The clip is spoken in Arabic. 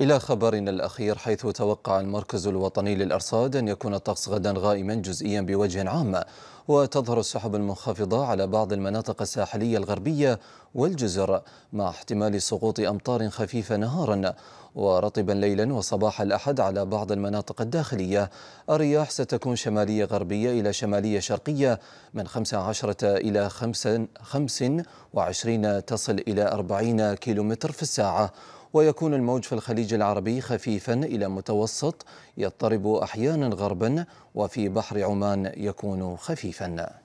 إلى خبرنا الأخير حيث توقع المركز الوطني للأرصاد أن يكون الطقس غدا غائما جزئيا بوجه عام وتظهر السحب المنخفضة على بعض المناطق الساحلية الغربية والجزر مع احتمال سقوط أمطار خفيفة نهارا ورطبا ليلا وصباح الأحد على بعض المناطق الداخلية الرياح ستكون شمالية غربية إلى شمالية شرقية من 15 إلى 25 تصل إلى 40 كيلومتر في الساعة ويكون الموج في الخليج العربي خفيفا إلى متوسط يضطرب أحيانا غربا وفي بحر عمان يكون خفيفا